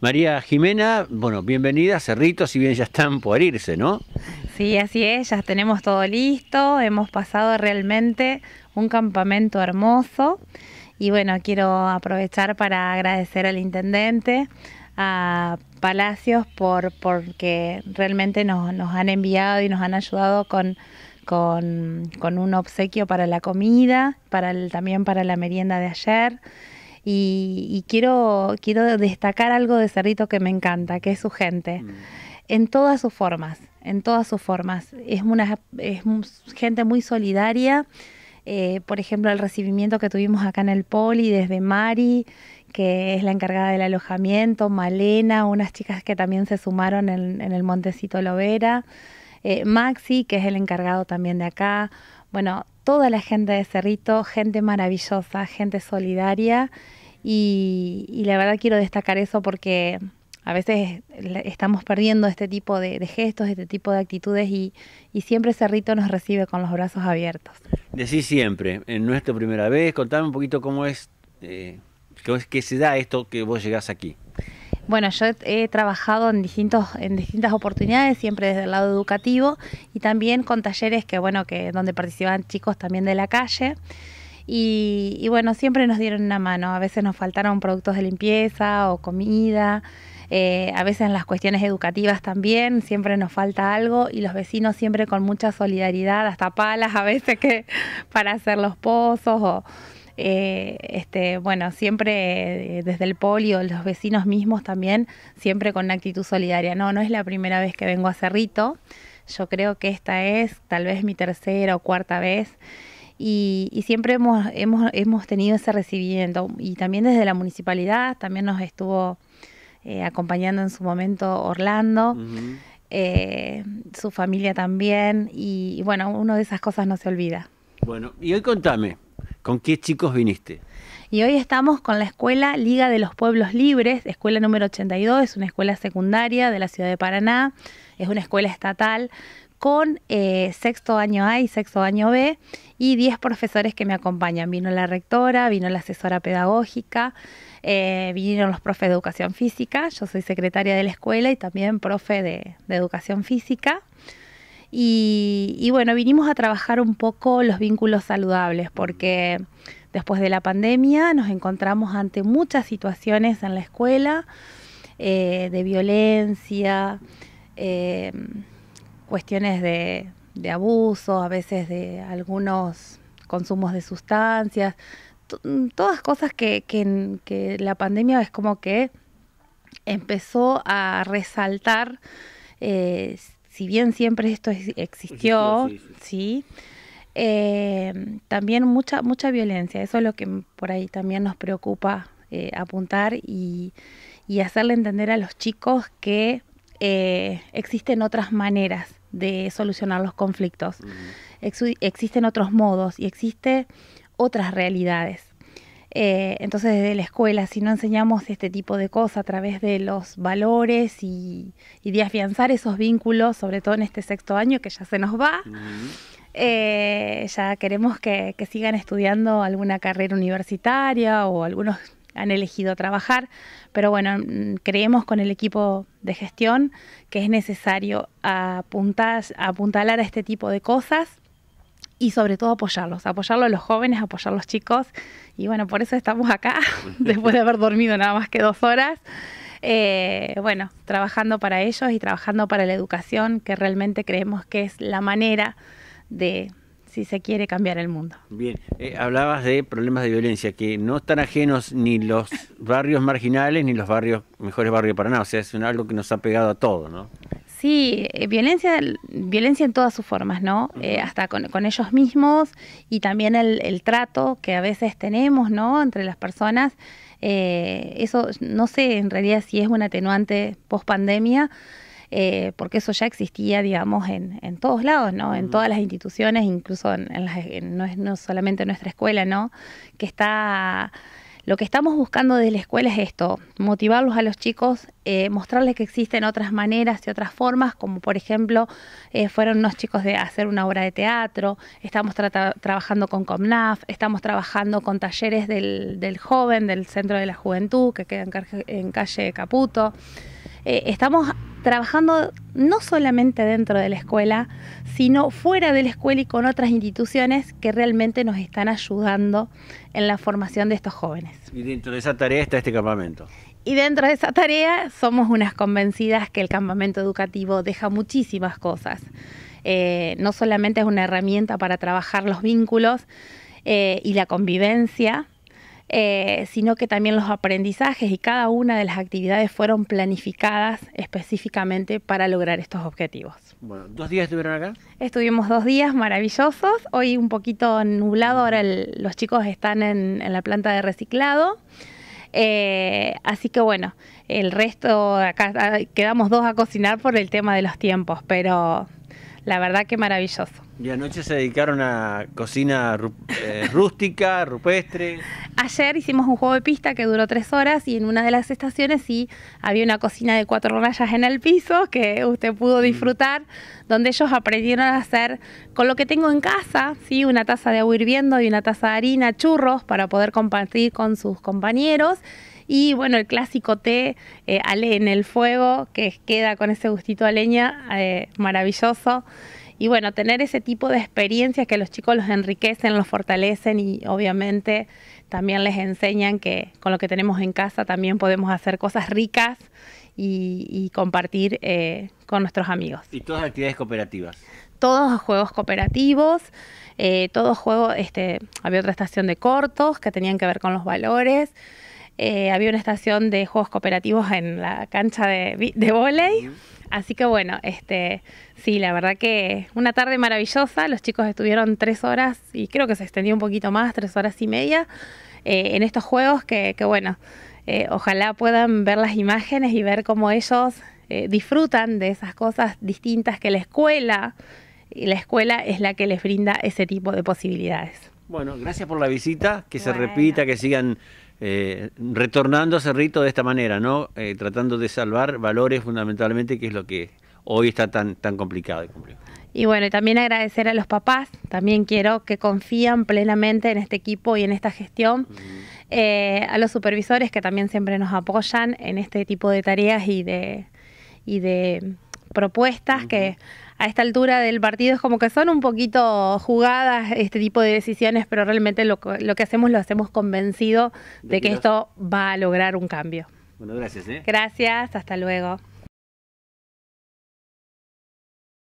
María Jimena, bueno, bienvenida Cerritos, si bien ya están por irse, ¿no? Sí, así es, ya tenemos todo listo, hemos pasado realmente un campamento hermoso y bueno, quiero aprovechar para agradecer al intendente, a Palacios, por porque realmente nos, han enviado y nos han ayudado con con, un obsequio para la comida, para también para la merienda de ayer y, quiero, quiero destacar algo de Cerrito que me encanta, que es su gente. Mm. En todas sus formas, en todas sus formas. Es una es gente muy solidaria. Eh, por ejemplo, el recibimiento que tuvimos acá en el Poli desde Mari, que es la encargada del alojamiento, Malena, unas chicas que también se sumaron en, el Montecito Lovera, eh, Maxi, que es el encargado también de acá. Bueno, toda la gente de Cerrito, gente maravillosa, gente solidaria y, la verdad quiero destacar eso porque a veces estamos perdiendo este tipo de, gestos, este tipo de actitudes y, siempre Cerrito nos recibe con los brazos abiertos. Decís siempre, en eh, nuestra primera vez, contame un poquito cómo es, eh, se da esto que vos llegás aquí. Bueno, yo he trabajado en distintos en distintas oportunidades, siempre desde el lado educativo y también con talleres que bueno que donde participaban chicos también de la calle. Y, bueno, siempre nos dieron una mano. A veces nos faltaron productos de limpieza o comida. Eh, a veces en las cuestiones educativas también siempre nos falta algo y los vecinos siempre con mucha solidaridad, hasta palas a veces que para hacer los pozos o, eh, este, bueno, siempre eh, desde el polio, los vecinos mismos también, siempre con una actitud solidaria. No, no es la primera vez que vengo a Cerrito, yo creo que esta es tal vez mi tercera o cuarta vez y, siempre hemos, hemos, hemos tenido ese recibimiento y también desde la municipalidad, también nos estuvo eh, acompañando en su momento Orlando. Eh, su familia también y, y bueno, una de esas cosas no se olvida. Bueno, y hoy contame, ¿con qué chicos viniste? Y hoy estamos con la escuela Liga de los Pueblos Libres, escuela número 82, es una escuela secundaria de la ciudad de Paraná, es una escuela estatal con eh, sexto año A y sexto año B y 10 profesores que me acompañan. Vino la rectora, vino la asesora pedagógica, eh, vinieron los profes de educación física, yo soy secretaria de la escuela y también profe de, educación física. Y, bueno, vinimos a trabajar un poco los vínculos saludables porque después de la pandemia nos encontramos ante muchas situaciones en la escuela eh, de violencia cuestiones de, abuso, a veces de algunos consumos de sustancias, todas cosas que, que, la pandemia es como que empezó a resaltar, eh, si bien siempre esto existió, sí, eh, también mucha, mucha violencia, eso es lo que por ahí también nos preocupa eh, apuntar y, y, hacerle entender a los chicos que existen otras maneras de solucionar los conflictos. existen otros modos y existen otras realidades. Eh, entonces, desde la escuela, si no enseñamos este tipo de cosas a través de los valores y, de afianzar esos vínculos, sobre todo en este sexto año que ya se nos va, eh, ya queremos que, que, sigan estudiando alguna carrera universitaria o algunos han elegido trabajar, pero bueno, mm, creemos con el equipo de gestión que es necesario apuntar, apuntalar a este tipo de cosas y sobre todo apoyarlos, apoyarlos a los jóvenes, apoyar a los chicos. Y bueno, por eso estamos acá, después de haber dormido nada más que dos horas. Eh, bueno, trabajando para ellos y trabajando para la educación, que realmente creemos que es la manera de si se quiere cambiar el mundo. Bien, eh, hablabas de problemas de violencia que no están ajenos ni los barrios marginales ni los barrios mejores barrios para nada. o sea, es algo que nos ha pegado a todos, ¿no? Sí, eh, violencia, violencia en todas sus formas, ¿no? Eh, hasta con, ellos mismos y también el, el, trato que a veces tenemos, ¿no? Entre las personas. eso no sé en realidad si es un atenuante post pandemia. Eh, porque eso ya existía, digamos, en, en todos lados, ¿no? En todas las instituciones, incluso en, las, no, solamente en nuestra escuela, ¿no? Que está... Lo que estamos buscando desde la escuela es esto, motivarlos a los chicos, eh, mostrarles que existen otras maneras y otras formas, como por ejemplo eh, fueron unos chicos de hacer una obra de teatro, estamos trabajando con Comnaf, estamos trabajando con talleres del, joven, del Centro de la Juventud, que queda en calle Caputo. Eh, estamos trabajando no solamente dentro de la escuela, sino fuera de la escuela y con otras instituciones que realmente nos están ayudando en la formación de estos jóvenes. Y dentro de esa tarea está este campamento. Y dentro de esa tarea somos unas convencidas que el campamento educativo deja muchísimas cosas. Eh, no solamente es una herramienta para trabajar los vínculos eh, y la convivencia, eh, sino que también los aprendizajes y cada una de las actividades fueron planificadas específicamente para lograr estos objetivos. ¿dos días estuvieron acá? Estuvimos dos días maravillosos, hoy un poquito nublado, ahora los chicos están en, la planta de reciclado. Eh, así que bueno, el resto, acá ah, quedamos dos a cocinar por el tema de los tiempos, pero la verdad que maravilloso. Y anoche se dedicaron a cocina eh, rústica, rupestre. Ayer hicimos un juego de pista que duró tres horas y en una de las estaciones sí había una cocina de cuatro rayas en el piso que usted pudo mm. disfrutar, donde ellos aprendieron a hacer con lo que tengo en casa, ¿sí? una taza de agua hirviendo y una taza de harina, churros para poder compartir con sus compañeros y bueno, el clásico té eh, al en el fuego que queda con ese gustito a leña eh, maravilloso. Y bueno, tener ese tipo de experiencias que los chicos los enriquecen, los fortalecen y obviamente también les enseñan que con lo que tenemos en casa también podemos hacer cosas ricas y, compartir eh, con nuestros amigos. ¿Y todas actividades cooperativas? Todos juegos cooperativos, eh, todo juego, este, había otra estación de cortos que tenían que ver con los valores. Eh, había una estación de juegos cooperativos en la cancha de, de volei. Así que bueno, este, sí, la verdad que una tarde maravillosa. Los chicos estuvieron tres horas y creo que se extendió un poquito más, tres horas y media, eh, en estos juegos que, bueno, eh, ojalá puedan ver las imágenes y ver cómo ellos disfrutan de esas cosas distintas que la escuela, y la escuela es la que les brinda ese tipo de posibilidades. Bueno, gracias por la visita, que se repita, que sigan eh, retornando a Cerrito de esta manera, ¿no? Eh, tratando de salvar valores fundamentalmente, que es lo que hoy está tan, tan complicado y Y bueno, también agradecer a los papás, también quiero que confían plenamente en este equipo y en esta gestión, eh, a los supervisores que también siempre nos apoyan en este tipo de tareas y de, y de propuestas que a esta altura del partido es como que son un poquito jugadas este tipo de decisiones, pero realmente lo, que hacemos lo hacemos convencido de, que esto va a lograr un cambio. Bueno, gracias. ¿eh? Gracias, hasta luego.